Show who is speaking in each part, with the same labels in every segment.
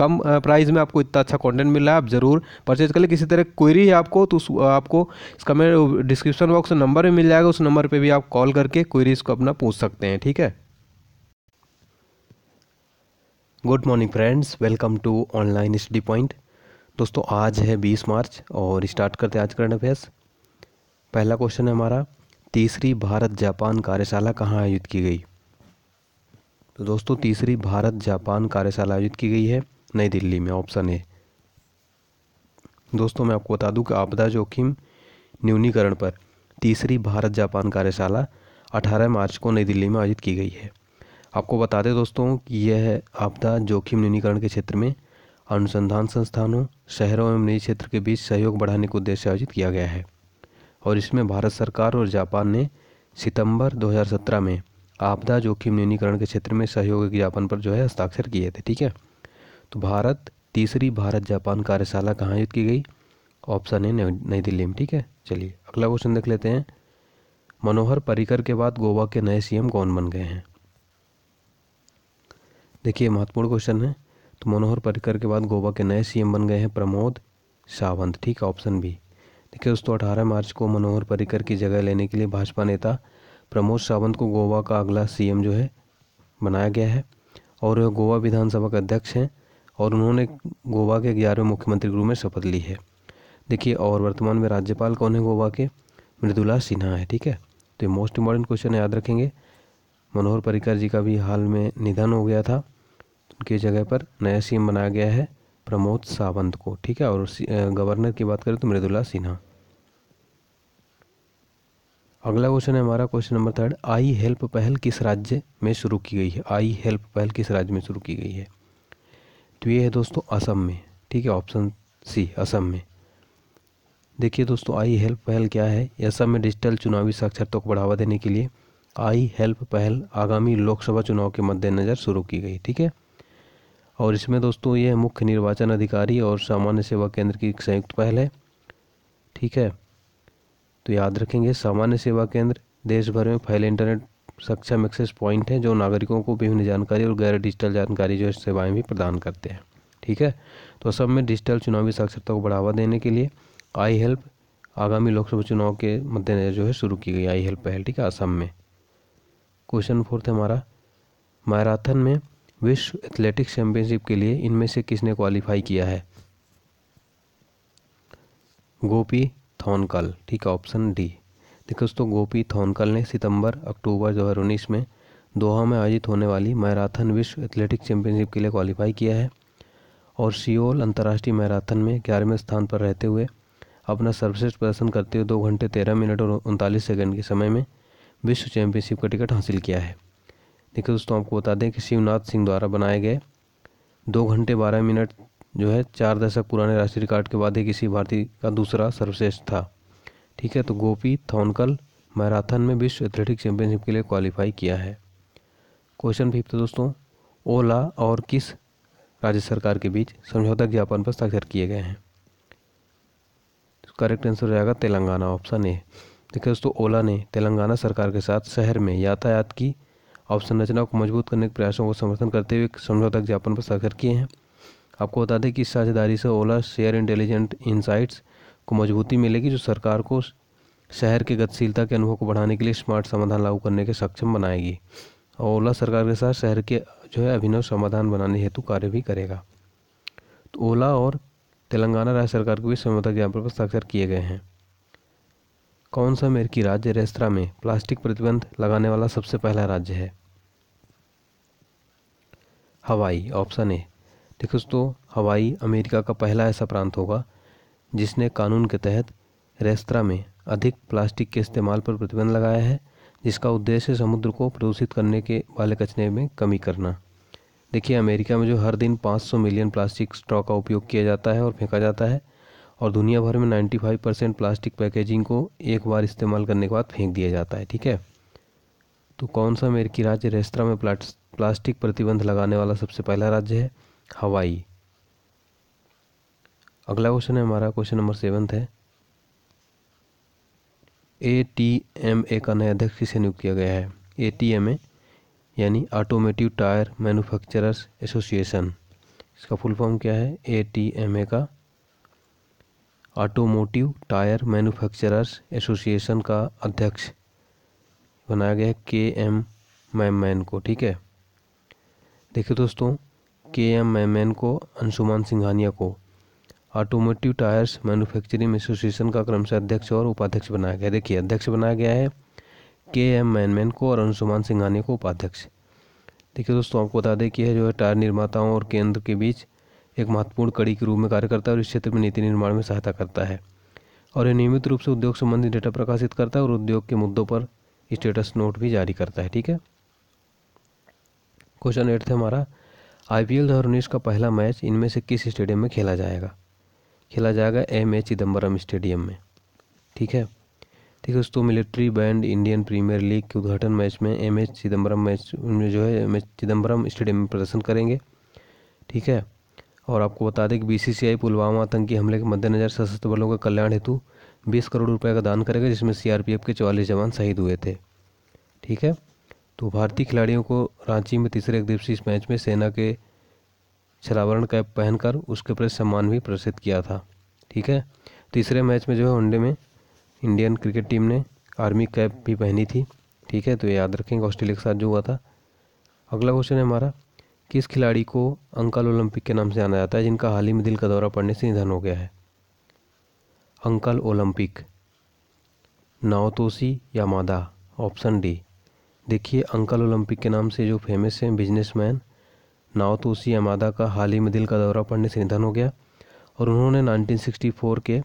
Speaker 1: कम price में आपको इतना अच्छा कंटेंट मिल रहा है आप ज़रूर परचेज कर ले किसी तरह क्वेरी है आपको तो आपको इसका मेरे डिस्क्रिप्शन बॉक्स नंबर भी मिल जाएगा उस नंबर पर भी आप कॉल करके क्वेरीज़ को अपना पूछ सकते हैं ठीक है good morning friends welcome to online study point दोस्तों आज है 20 मार्च और स्टार्ट करते हैं आज करंट अफेयर्स पहला क्वेश्चन है हमारा तीसरी भारत जापान कार्यशाला कहाँ आयोजित की गई तो दोस्तों तीसरी भारत जापान कार्यशाला आयोजित की गई है नई दिल्ली में ऑप्शन ए दोस्तों मैं आपको बता दूं कि आपदा जोखिम न्यूनीकरण पर तीसरी भारत जापान कार्यशाला 18 मार्च को नई दिल्ली में आयोजित की गई है आपको बता दें दोस्तों कि यह आपदा जोखिम न्यूनीकरण के क्षेत्र में अनुसंधान संस्थानों शहरों एवं निजी क्षेत्र के बीच सहयोग बढ़ाने के उद्देश्य आयोजित किया गया है और इसमें भारत सरकार और जापान ने सितंबर 2017 में आपदा जोखिम न्यूनीकरण के क्षेत्र में सहयोग ज्ञापन पर जो है हस्ताक्षर किए थे ठीक है तो भारत तीसरी भारत जापान कार्यशाला कहाँ आयोजित की गई ऑप्शन है नई दिल्ली में ठीक है चलिए अगला क्वेश्चन देख लेते हैं मनोहर पर्रिकर के बाद गोवा के नए सीएम कौन बन गए हैं देखिए महत्वपूर्ण क्वेश्चन है तो मनोहर पर्रिकर के बाद गोवा के नए सीएम बन गए हैं प्रमोद सावंत ठीक है ऑप्शन बी देखिए दोस्तों अठारह मार्च को मनोहर पर्रिकर की जगह लेने के लिए भाजपा नेता प्रमोद सावंत को गोवा का अगला सीएम जो है बनाया गया है और गोवा विधानसभा के अध्यक्ष हैं और उन्होंने गोवा के ग्यारहवें मुख्यमंत्री के रूप में शपथ ली है देखिए और वर्तमान में राज्यपाल कौन है गोवा के मृदुला सिन्हा है ठीक है तो ये मोस्ट इंपॉर्टेंट क्वेश्चन याद रखेंगे मनोहर पर्रिकर जी का भी हाल में निधन हो गया था उनके जगह पर नया सीएम बनाया गया है प्रमोद सावंत को ठीक है और गवर्नर की बात करें तो मृदुला सिन्हा अगला क्वेश्चन है हमारा question number third I help पहल किस राज्य में शुरू की गई है आई हेल्प पहल किस राज्य में शुरू की गई है तो ये है दोस्तों असम में ठीक है ऑप्शन सी असम में देखिए दोस्तों आई हेल्प पहल क्या है असम में डिजिटल चुनावी साक्षरता को बढ़ावा देने के लिए आई हेल्प पहल आगामी लोकसभा चुनाव के मद्देनज़र शुरू की गई ठीक है और इसमें दोस्तों यह मुख्य निर्वाचन अधिकारी और सामान्य सेवा केंद्र की संयुक्त पहल है ठीक है तो याद रखेंगे सामान्य सेवा केंद्र देश भर में फैले इंटरनेट सक्षम एक्सेस पॉइंट हैं जो नागरिकों को विभिन्न जानकारी और गैर डिजिटल जानकारी जो सेवाएं भी प्रदान करते हैं ठीक है तो असम में डिजिटल चुनावी साक्षरता को बढ़ावा देने के लिए आई हेल्प आगामी लोकसभा चुनाव के मद्देनजर जो है शुरू की गई आई हेल्प पहल ठीक है असम में क्वेश्चन फोर्थ हमारा मैराथन में विश्व एथलेटिक्स चैंपियनशिप के लिए इनमें से किसने क्वालिफाई किया है गोपी थॉनकल ठीक है ऑप्शन डी देखिए दोस्तों गोपी थोनकल ने सितंबर अक्टूबर 2019 में दोहा में आयोजित होने वाली मैराथन विश्व एथलेटिक चैंपियनशिप के लिए क्वालिफाई किया है और सियोल अंतर्राष्ट्रीय मैराथन में ग्यारहवें स्थान पर रहते हुए अपना सर्वश्रेष्ठ प्रदर्शन करते हुए दो घंटे तेरह मिनट और उनतालीस सेकंड के समय में विश्व चैंपियनशिप का टिकट हासिल किया है देखिए दोस्तों आपको बता दें कि शिवनाथ सिंह द्वारा बनाए गए दो घंटे बारह मिनट जो है चार दशक पुराने राष्ट्रीय रिकॉर्ड के बाद ही किसी भारतीय का दूसरा सर्वश्रेष्ठ था ठीक है तो गोपी थोनकल मैराथन में विश्व एथलेटिक चैंपियनशिप के लिए क्वालिफाई किया है क्वेश्चन फिफ्थ तो दोस्तों ओला और किस राज्य सरकार के बीच समझौता ज्ञापन पर हस्ताक्षर किए गए हैं करेक्ट तो आंसर हो जाएगा तेलंगाना ऑप्शन ए देखिए दोस्तों ओला ने तेलंगाना सरकार के साथ शहर में यातायात की ऑप्शन रचना को मजबूत करने के प्रयासों को समर्थन करते हुए समझौता ज्ञापन पर हस्ताक्षर किए हैं आपको बता दें कि इस साझेदारी से ओला शेयर इंटेलिजेंट इंसाइट्स को मजबूती मिलेगी जो सरकार को शहर के गतिशीलता के अनुभव को बढ़ाने के लिए स्मार्ट समाधान लागू करने के सक्षम बनाएगी और ओला सरकार के साथ शहर के जो है अभिनव समाधान बनाने हेतु कार्य भी करेगा तो ओला और तेलंगाना राज्य सरकार के भी समझौता ज्ञापन पर हस्ताक्षर किए गए हैं कौन सा अमेरिकी राज्य रेस्तरा में प्लास्टिक प्रतिबंध लगाने वाला सबसे पहला राज्य है हवाई ऑप्शन ए देखो दोस्तों हवाई अमेरिका का पहला ऐसा प्रांत होगा जिसने कानून के तहत रेस्तरा में अधिक प्लास्टिक के इस्तेमाल पर प्रतिबंध लगाया है जिसका उद्देश्य समुद्र को प्रदूषित करने के वाले कचरे में कमी करना देखिए अमेरिका में जो हर दिन 500 मिलियन प्लास्टिक स्ट्रॉ का उपयोग किया जाता है और फेंका जाता है और दुनिया भर में 95 परसेंट प्लास्टिक पैकेजिंग को एक बार इस्तेमाल करने के बाद फेंक दिया जाता है ठीक है तो कौन सा अमेरिकी राज्य रेस्तरा में प्लास्टिक प्रतिबंध लगाने वाला सबसे पहला राज्य है हवाई अगला क्वेश्चन है हमारा क्वेश्चन नंबर सेवन्थ है ए टी एम ए का नया अध्यक्ष किसे नियुक्त किया गया है ए टी एम ए यानी ऑटोमेटिव टायर मैन्युफैक्चरर्स एसोसिएशन इसका फुल फॉर्म क्या है ए टी एम ए का ऑटोमोटिव टायर मैन्युफैक्चरर्स एसोसिएशन का अध्यक्ष बनाया गया है के एम मैम मैन को ठीक है देखिए दोस्तों के एम मैमैन को अंशुमान सिंघानिया को ऑटोमोटिव टायर्स मैन्युफैक्चरिंग एसोसिएशन का क्रमशः अध्यक्ष और उपाध्यक्ष बनाया गया देखिए अध्यक्ष बनाया गया है के एम मैनमैन को और अंशुमान सिंघानी को उपाध्यक्ष देखिए दोस्तों आपको बता दें कि यह जो है टायर निर्माताओं और केंद्र के बीच एक महत्वपूर्ण कड़ी के रूप में कार्य करता है और इस क्षेत्र में नीति निर्माण में सहायता करता है और यह नियमित रूप से उद्योग संबंधी डेटा प्रकाशित करता है और उद्योग के मुद्दों पर स्टेटस नोट भी जारी करता है ठीक है क्वेश्चन एट थे हमारा आई पी दो हज़ार उन्नीस का पहला मैच इनमें से किस स्टेडियम में खेला जाएगा खेला जाएगा एम ए चिदम्बरम स्टेडियम में ठीक है ठीक है दोस्तों military band Indian Premier League के उद्घाटन मैच में एम एच चिदम्बरम मैच में जो है एम एच चिदम्बरम स्टेडियम में प्रदर्शन करेंगे ठीक है और आपको बता दें कि बीसीसीआई पुलवामा आतंकी हमले के मद्देनज़र सशस्त्र बलों के कल्याण हेतु 20 करोड़ रुपए का दान करेगा जिसमें सीआरपीएफ के चौवालीस जवान शहीद हुए थे ठीक है तो भारतीय खिलाड़ियों को रांची में तीसरे एकदिवसीय मैच में सेना के शराबरण कैप पहनकर उसके प्रति सम्मान भी प्रदर्शित किया था ठीक है तीसरे मैच में जो है वनडे में इंडियन क्रिकेट टीम ने आर्मी कैप भी पहनी थी ठीक है तो याद रखेंगे ऑस्ट्रेलिया के साथ जो हुआ था अगला क्वेश्चन है हमारा किस खिलाड़ी को अंकल ओलंपिक के नाम से जाना जाता है जिनका हाल ही में दिल का दौरा पड़ने से निधन हो गया है अंकल ओलंपिक या यामादा ऑप्शन डी देखिए अंकल ओलंपिक के नाम से जो फेमस हैं बिजनेसमैन तो उसी अमादा का हाल ही में दिल का दौरा पड़ने से निधन हो गया और उन्होंने 1964 के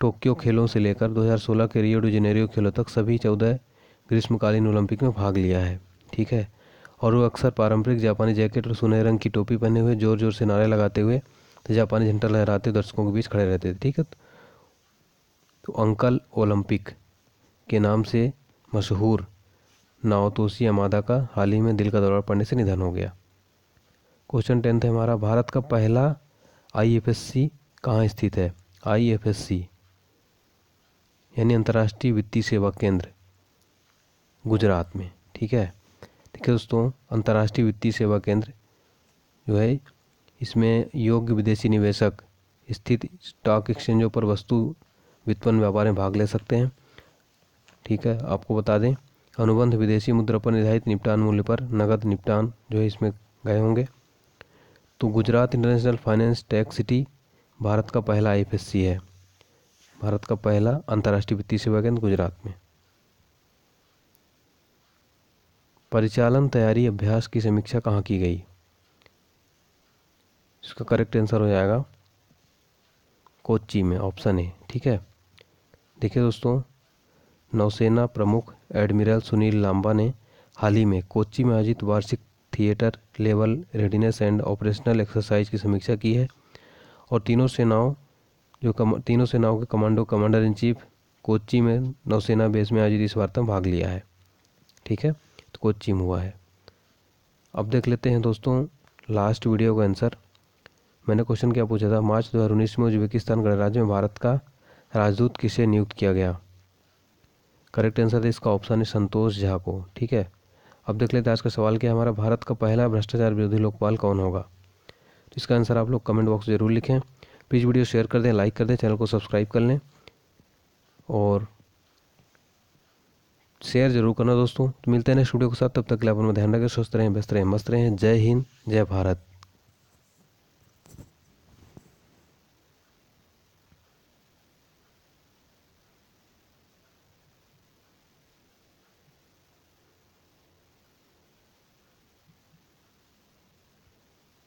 Speaker 1: टोक्यो खेलों से लेकर 2016 के रियो जेनेरियो खेलों तक सभी चौदह ग्रीष्मकालीन ओलंपिक में भाग लिया है ठीक है और वो अक्सर पारंपरिक जापानी जैकेट और सुनहरे रंग की टोपी पहने हुए ज़ोर ज़ोर से नारे लगाते हुए तो जापानी झंडा लहराते दर्शकों के बीच खड़े रहते थे ठीक है तो अंकल ओलंपिक के नाम से मशहूर नाओतोशी अमादा का हाल ही में दिल का दौरा पड़ने से निधन हो गया क्वेश्चन टेंथ है हमारा भारत का पहला आईएफएससी कहाँ स्थित है आईएफएससी यानी अंतर्राष्ट्रीय वित्तीय सेवा केंद्र गुजरात में ठीक है ठीक है दोस्तों अंतर्राष्ट्रीय वित्तीय सेवा केंद्र जो है इसमें योग्य विदेशी निवेशक स्थित स्टॉक एक्सचेंजों पर वस्तु वित्तपन्न व्यापार में भाग ले सकते हैं ठीक है आपको बता दें अनुबंध विदेशी मुद्रा पर निर्धारित निपटान मूल्य पर नगद निपटान जो है इसमें गए होंगे तो Gujarat international finance tax city Bharat का पहला आईएफएससी है भारत का पहला अंतर्राष्ट्रीय वित्तीय सेवा केंद्र गुजरात में परिचालन तैयारी अभ्यास की समीक्षा कहाँ की गई इसका करेक्ट आंसर हो जाएगा कोची में ऑप्शन ए ठीक है देखिए दोस्तों नौसेना प्रमुख एडमिरल सुनील लांबा ने हाल ही में कोच्ची में आयोजित वार्षिक theatre level readiness and operational exercise की समीक्षा की है और तीनों सेनाओं जो कम तीनों सेनाओं के commando commander in chief Kochi में नौसेना बेस में आयोजित इस वार्ता में भाग लिया है ठीक है तो कोच्ची में हुआ है अब देख लेते हैं दोस्तों लास्ट वीडियो का आंसर मैंने क्वेश्चन क्या पूछा था मार्च दो हज़ार उन्नीस में उज्बेकिस्तान गणराज्य में भारत का राजदूत किसे नियुक्त किया गया करेक्ट आंसर था इसका ऑप्शन है संतोष झा को ठीक है अब देख लेते हैं आज का सवाल कि हमारा भारत का पहला भ्रष्टाचार विरोधी लोकपाल कौन होगा तो इसका आंसर आप लोग कमेंट बॉक्स जरूर लिखें प्लीज़ वीडियो शेयर कर दें लाइक कर दें चैनल को सब्सक्राइब कर लें और शेयर जरूर करना दोस्तों तो मिलते हैं नेक्स्ट वीडियो के साथ तब तक के लिए अपन ध्यान रखें स्वस्थ रहें व्यस्त रहें मस्त रहें जय हिंद जय भारत